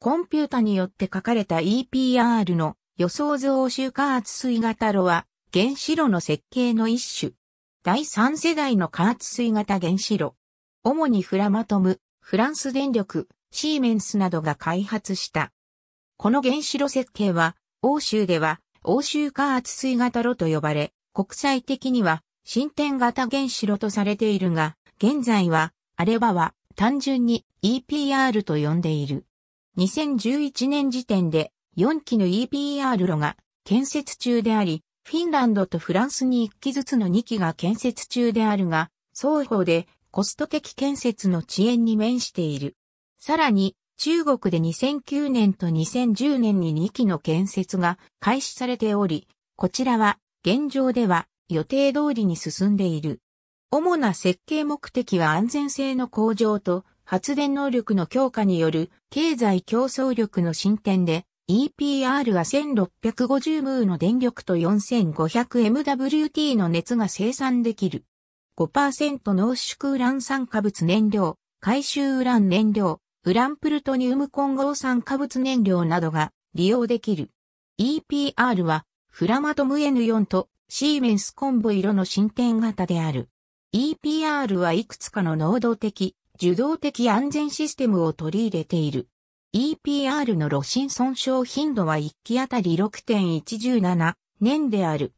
コンピュータによって書かれた EPR の予想図欧州加圧水型炉は原子炉の設計の一種。第三世代の加圧水型原子炉。主にフラマトム、フランス電力、シーメンスなどが開発した。この原子炉設計は、欧州では欧州加圧水型炉と呼ばれ、国際的には進展型原子炉とされているが、現在は、あればは単純に EPR と呼んでいる。2011年時点で4機の EPR 炉が建設中であり、フィンランドとフランスに1機ずつの2機が建設中であるが、双方でコスト的建設の遅延に面している。さらに、中国で2009年と2010年に2機の建設が開始されており、こちらは現状では予定通りに進んでいる。主な設計目的は安全性の向上と発電能力の強化による経済競争力の進展で EPR は 1650m の電力と 4500MWT の熱が生産できる。5%濃縮ウラン酸化物燃料、回収ウラン燃料、ウランプルトニウム混合酸化物燃料などが利用できる。EPR はフラマトム N4 とシーメンスコンボ色の進展型である。EPR はいくつかの能動的、受動的安全システムを取り入れている。EPR の炉心損傷頻度は1機あたり6.117年である。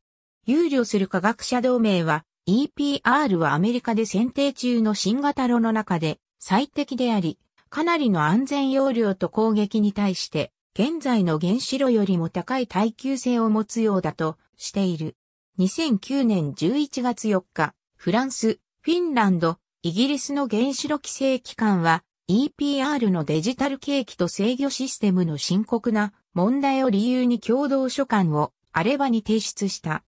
憂慮する科学者同盟は EPR はアメリカで選定中の新型炉の中で最適であり、かなりの安全容量と攻撃に対して現在の原子炉よりも高い耐久性を持つようだとしている。2009年11月4日、フランス、フィンランド、イギリスの原子炉規制機関は EPR のデジタル景気と制御システムの深刻な問題を理由に共同書簡をアレバに提出した。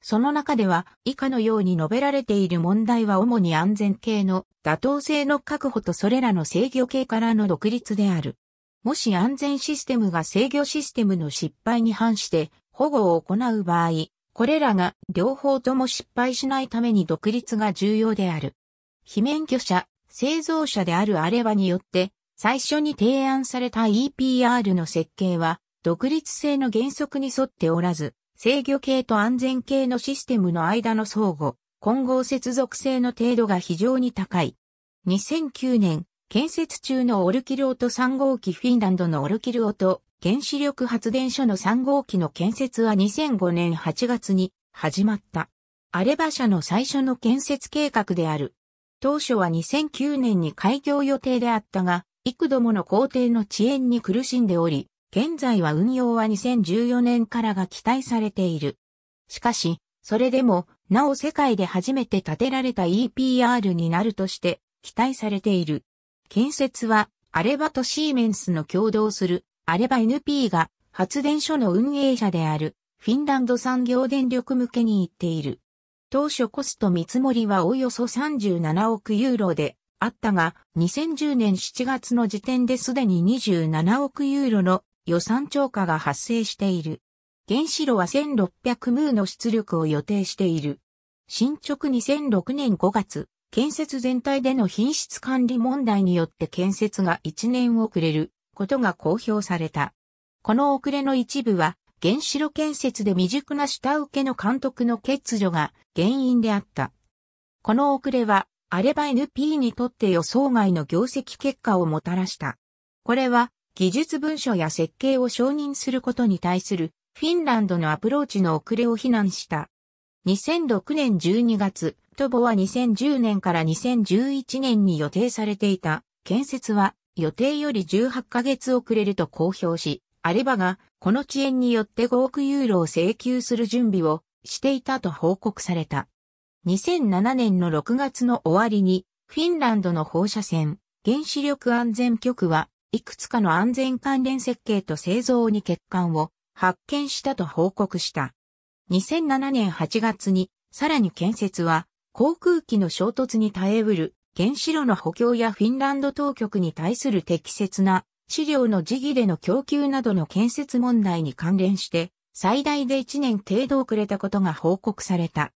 その中では以下のように述べられている問題は主に安全系の妥当性の確保とそれらの制御系からの独立である。もし安全システムが制御システムの失敗に反して保護を行う場合、これらが両方とも失敗しないために独立が重要である。非免許者、製造者であるアレバによって、最初に提案された EPR の設計は、独立性の原則に沿っておらず、制御系と安全系のシステムの間の相互、混合接続性の程度が非常に高い。2009年、建設中のオルキルオト3号機フィンランドのオルキルオと原子力発電所の3号機の建設は2005年8月に始まった。アレバ社の最初の建設計画である当初は2009年に開業予定であったが、幾度もの工程の遅延に苦しんでおり、現在は運用は2014年からが期待されている。しかし、それでも、なお世界で初めて建てられた EPR になるとして期待されている。建設は、アレバとシーメンスの共同する、アレバ NP が発電所の運営者である、フィンランド産業電力向けに行っている。当初コスト見積もりはおよそ37億ユーロであったが、2010年7月の時点ですでに27億ユーロの予算超過が発生している。原子炉は1600ムーの出力を予定している。進捗2006年5月、建設全体での品質管理問題によって建設が1年遅れることが公表された。この遅れの一部は原子炉建設で未熟な下請けの監督の欠如が原因であった。この遅れは、アレバ NP にとって予想外の業績結果をもたらした。これは、技術文書や設計を承認することに対するフィンランドのアプローチの遅れを非難した。2006年12月、トボは2010年から2011年に予定されていた建設は予定より18ヶ月遅れると公表し、アレバが、この遅延によって5億ユーロを請求する準備をしていたと報告された。2007年の6月の終わりに、フィンランドの放射線、原子力安全局は、いくつかの安全関連設計と製造に欠陥を発見したと報告した。2007年8月に、さらに建設は、航空機の衝突に耐えうる原子炉の補強やフィンランド当局に対する適切な資料の時期での供給などの建設問題に関連して、最大で1年程度遅れたことが報告された。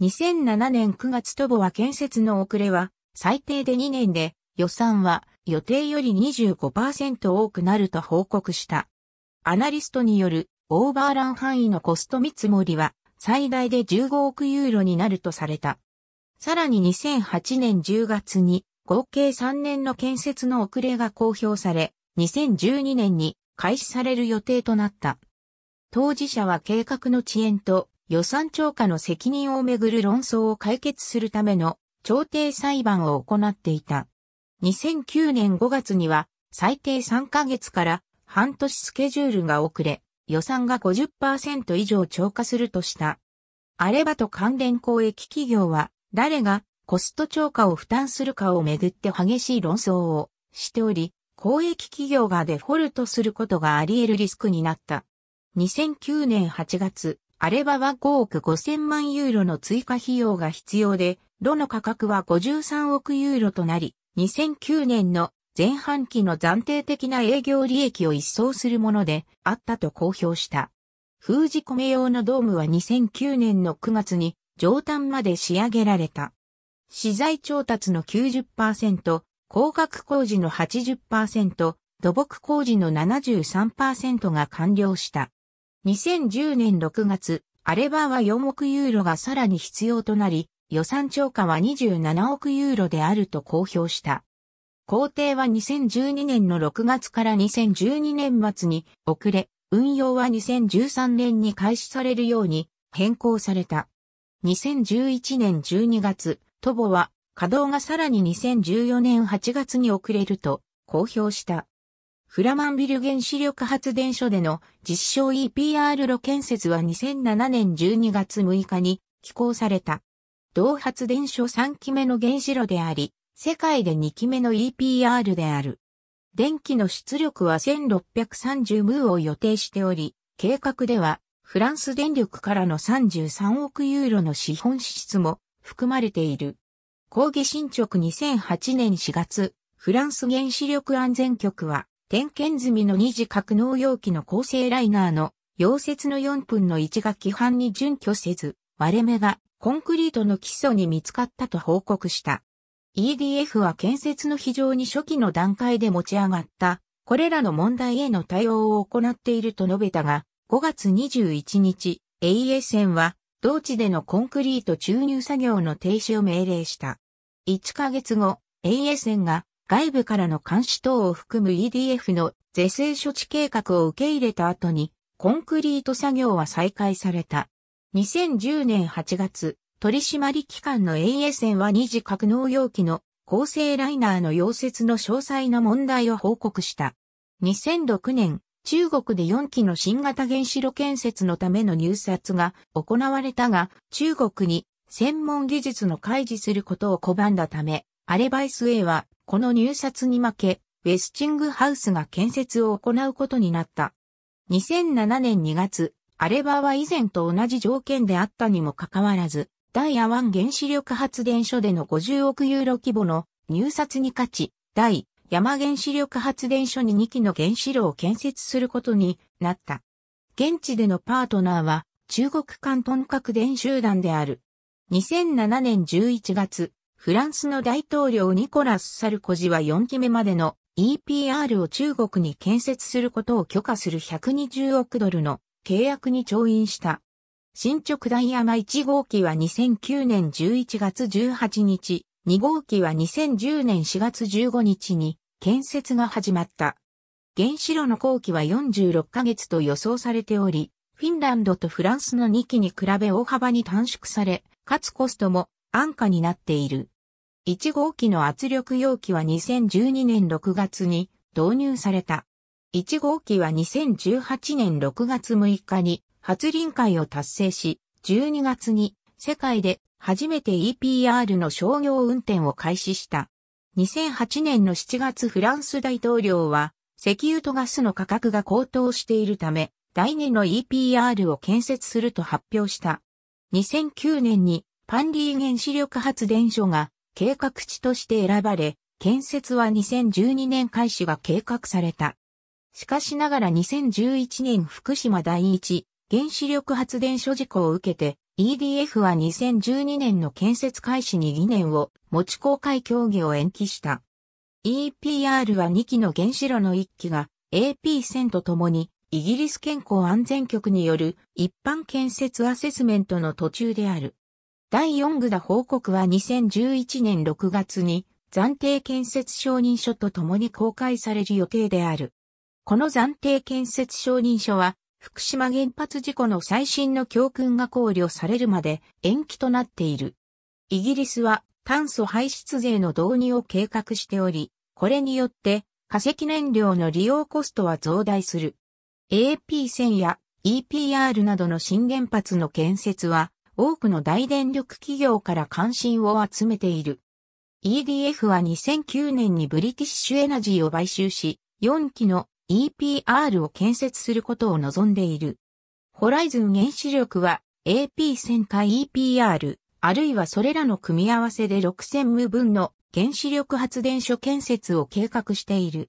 2007年9月とぼは建設の遅れは、最低で2年で、予算は予定より25%多くなると報告した。アナリストによるオーバーラン範囲のコスト見積もりは最大で15億ユーロになるとされた。さらに2008年10月に合計3年の建設の遅れが公表され、2012年に開始される予定となった。当事者は計画の遅延と予算超過の責任をめぐる論争を解決するための調停裁判を行っていた。2009年5月には最低3ヶ月から半年スケジュールが遅れ、予算が50%以上超過するとした。あればと関連公益企業は誰がコスト超過を負担するかをめぐって激しい論争をしており、公益企業がデフォルトすることがあり得るリスクになった。2009年8月、アレバは5億5000万ユーロの追加費用が必要で、ロの価格は53億ユーロとなり、2009年の前半期の暫定的な営業利益を一掃するものであったと公表した。封じ込め用のドームは2009年の9月に上端まで仕上げられた。資材調達の90%、工学工事の80%、土木工事の73%が完了した。2010年6月、アレバーは4億ユーロがさらに必要となり、予算超過は27億ユーロであると公表した。工程は2012年の6月から2012年末に遅れ、運用は2013年に開始されるように変更された。2011年12月、トボは稼働がさらに2014年8月に遅れると公表した。フラマンビル原子力発電所での実証 EPR 路建設は2007年12月6日に寄港された。同発電所3期目の原子炉であり、世界で2期目の EPR である。電気の出力は1630ムーを予定しており、計画ではフランス電力からの33億ユーロの資本支出も含まれている。抗議進捗2008年4月、フランス原子力安全局は、点検済みの二次格納容器の構成ライナーの溶接の4分の1が規範に準拠せず、割れ目がコンクリートの基礎に見つかったと報告した。EDF は建設の非常に初期の段階で持ち上がった、これらの問題への対応を行っていると述べたが、5月21日、AESN は同地でのコンクリート注入作業の停止を命令した。1ヶ月後、ASN が外部からの監視等を含む EDF の是正処置計画を受け入れた後に、コンクリート作業は再開された。2010年8月、取締機関の ASN は二次格納容器の構成ライナーの溶接の詳細な問題を報告した。2006年、中国で4基の新型原子炉建設のための入札が行われたが、中国に専門技術の開示することを拒んだため、アレバイス A はこの入札に負け、ウェスチングハウスが建設を行うことになった。2007年2月、アレバーは以前と同じ条件であったにもかかわらず、第アワン原子力発電所での50億ユーロ規模の入札に勝ち、第山原子力発電所に2基の原子炉を建設することになった。現地でのパートナーは中国関東核電集団である。2007年11月、フランスの大統領ニコラス・サルコジは4期目までの EPR を中国に建設することを許可する120億ドルの契約に調印した。新直大山1号機は2009年11月18日、2号機は2010年4月15日に建設が始まった。原子炉の工期は46ヶ月と予想されており、フィンランドとフランスの2機に比べ大幅に短縮され、かつコストも安価になっている。1号機の圧力容器は2012年6月に導入された。1号機は2018年6月6日に初臨界を達成し、12月に世界で初めて EPR の商業運転を開始した。2008年の7月フランス大統領は、石油とガスの価格が高騰しているため、第2の EPR を建設すると発表した。2009年にパンリー原子力発電所が計画地として選ばれ、建設は2012年開始が計画された。しかしながら2011年福島第一原子力発電所事故を受けて EDF は2012年の建設開始に疑念を持ち公開協議を延期した。EPR は2機の原子炉の1機が AP1000 とともにイギリス健康安全局による一般建設アセスメントの途中である。第4グダ報告は2011年6月に暫定建設承認書と共に公開される予定である。この暫定建設承認書は福島原発事故の最新の教訓が考慮されるまで延期となっている。イギリスは炭素排出税の導入を計画しており、これによって化石燃料の利用コストは増大する。AP1000 や EPR などの新原発の建設は多くの大電力企業から関心を集めている。EDF は2009年にブリティッシュエナジーを買収し、4機の EPR を建設することを望んでいる。ホライズン原子力は AP1000 か EPR、あるいはそれらの組み合わせで6000無分の原子力発電所建設を計画している。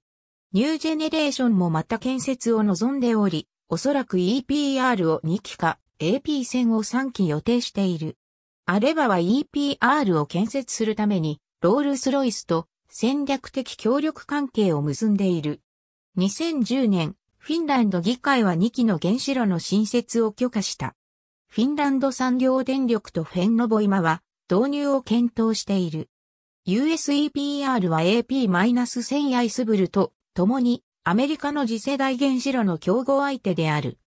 ニュージェネレーションもまた建設を望んでおり、おそらく EPR を2機か AP 0を3機予定している。アレバは EPR を建設するために、ロールスロイスと戦略的協力関係を結んでいる。2010年、フィンランド議会は2機の原子炉の新設を許可した。フィンランド産業電力とフェンノボイマは導入を検討している。USEPR は AP-1000 アイスブルと共にアメリカの次世代原子炉の競合相手である。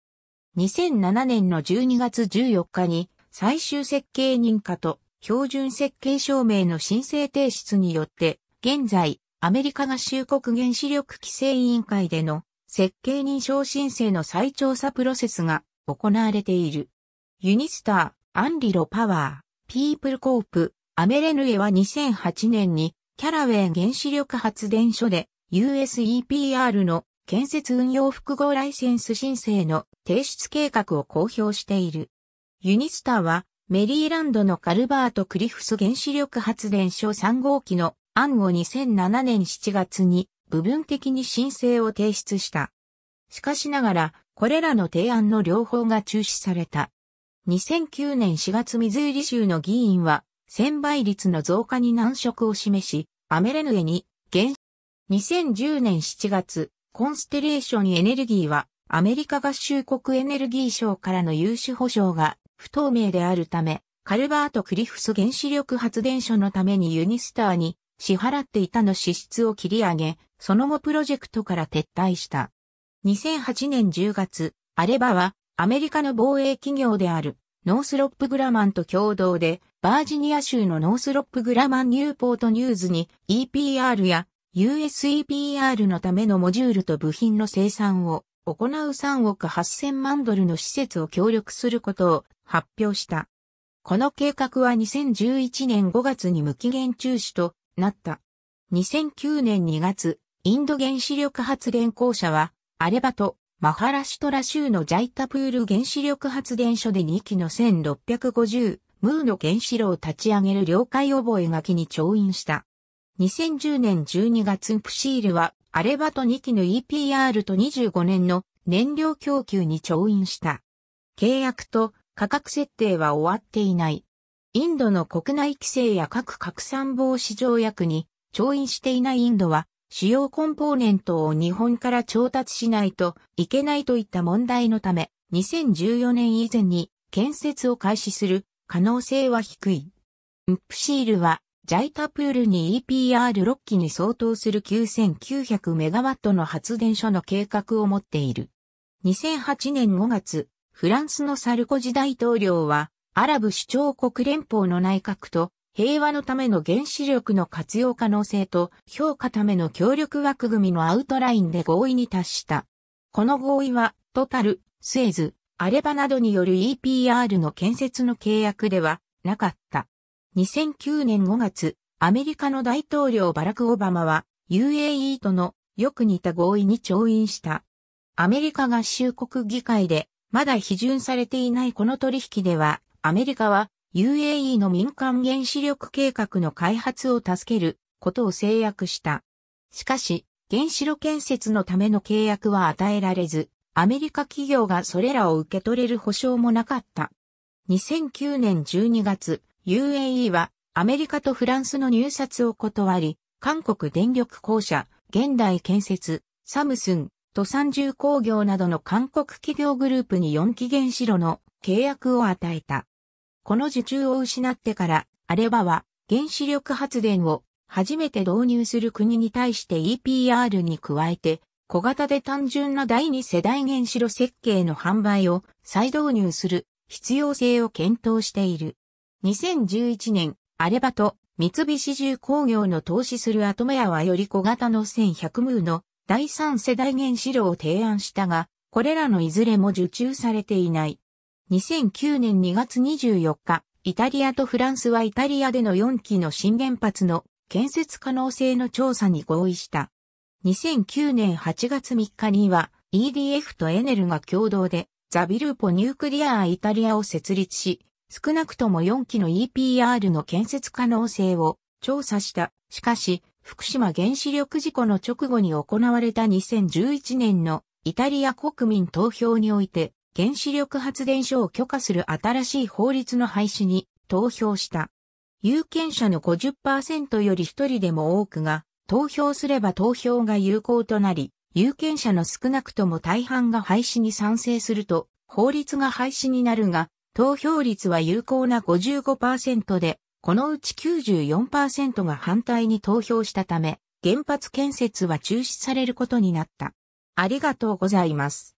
2007年の12月14日に最終設計認可と標準設計証明の申請提出によって現在アメリカ合衆国原子力規制委員会での設計認証申請の再調査プロセスが行われている。ユニスター、アンリロパワー、ピープルコープ、アメレヌエは2008年にキャラウェイ原子力発電所で USEPR の建設運用複合ライセンス申請の提出計画を公表している。ユニスターはメリーランドのカルバート・クリフス原子力発電所3号機の案を2007年7月に部分的に申請を提出した。しかしながら、これらの提案の両方が中止された。2009年4月ミズーリ州の議員は、専倍率の増加に難色を示し、アメレヌエに減、2010年7月、コンステレーションエネルギーは、アメリカ合衆国エネルギー省からの融資保証が不透明であるため、カルバート・クリフス原子力発電所のためにユニスターに支払っていたの支出を切り上げ、その後プロジェクトから撤退した。2008年10月、アレバはアメリカの防衛企業であるノースロップグラマンと共同でバージニア州のノースロップグラマンニューポートニューズに EPR や USEPR のためのモジュールと部品の生産を行う3億8000万ドルの施設を協力することを発表した。この計画は2011年5月に無期限中止となった。2009年2月、インド原子力発電公社は、アレバト、マハラシュトラ州のジャイタプール原子力発電所で2機の1650ムーの原子炉を立ち上げる了解覚書に調印した。2010年12月プシールはアレバと2機の EPR と25年の燃料供給に調印した。契約と価格設定は終わっていない。インドの国内規制や核拡散防止条約に調印していないインドは、主要コンポーネントを日本から調達しないといけないといった問題のため、2014年以前に建設を開始する可能性は低い。ウップシールは、ジャイタプールに EPR6 機に相当する 9900MW の発電所の計画を持っている。2008年5月、フランスのサルコジ大統領は、アラブ首長国連邦の内閣と平和のための原子力の活用可能性と評価ための協力枠組みのアウトラインで合意に達した。この合意は、トタル、スエズ、アレバなどによる EPR の建設の契約ではなかった。2009年5月、アメリカの大統領バラク・オバマは UAE とのよく似た合意に調印した。アメリカ合衆国議会でまだ批准されていないこの取引ではアメリカは UAE の民間原子力計画の開発を助けることを制約した。しかし、原子炉建設のための契約は与えられず、アメリカ企業がそれらを受け取れる保証もなかった。2009年12月、UAE はアメリカとフランスの入札を断り、韓国電力公社、現代建設、サムスン、と三重工業などの韓国企業グループに4期原子炉の契約を与えた。この受注を失ってから、アレバは原子力発電を初めて導入する国に対して EPR に加えて、小型で単純な第二世代原子炉設計の販売を再導入する必要性を検討している。2011年、アレバと三菱重工業の投資するアトメアはより小型の1100ムーの第三世代原子炉を提案したが、これらのいずれも受注されていない。2009年2月24日、イタリアとフランスはイタリアでの4基の新原発の建設可能性の調査に合意した。2009年8月3日には EDF とエネルが共同でザビルポニュークリアーイタリアを設立し、少なくとも4基の EPR の建設可能性を調査した。しかし、福島原子力事故の直後に行われた2011年のイタリア国民投票において、原子力発電所を許可する新しい法律の廃止に投票した。有権者の50%より一人でも多くが、投票すれば投票が有効となり、有権者の少なくとも大半が廃止に賛成すると、法律が廃止になるが、投票率は有効な55%で、このうち94%が反対に投票したため、原発建設は中止されることになった。ありがとうございます。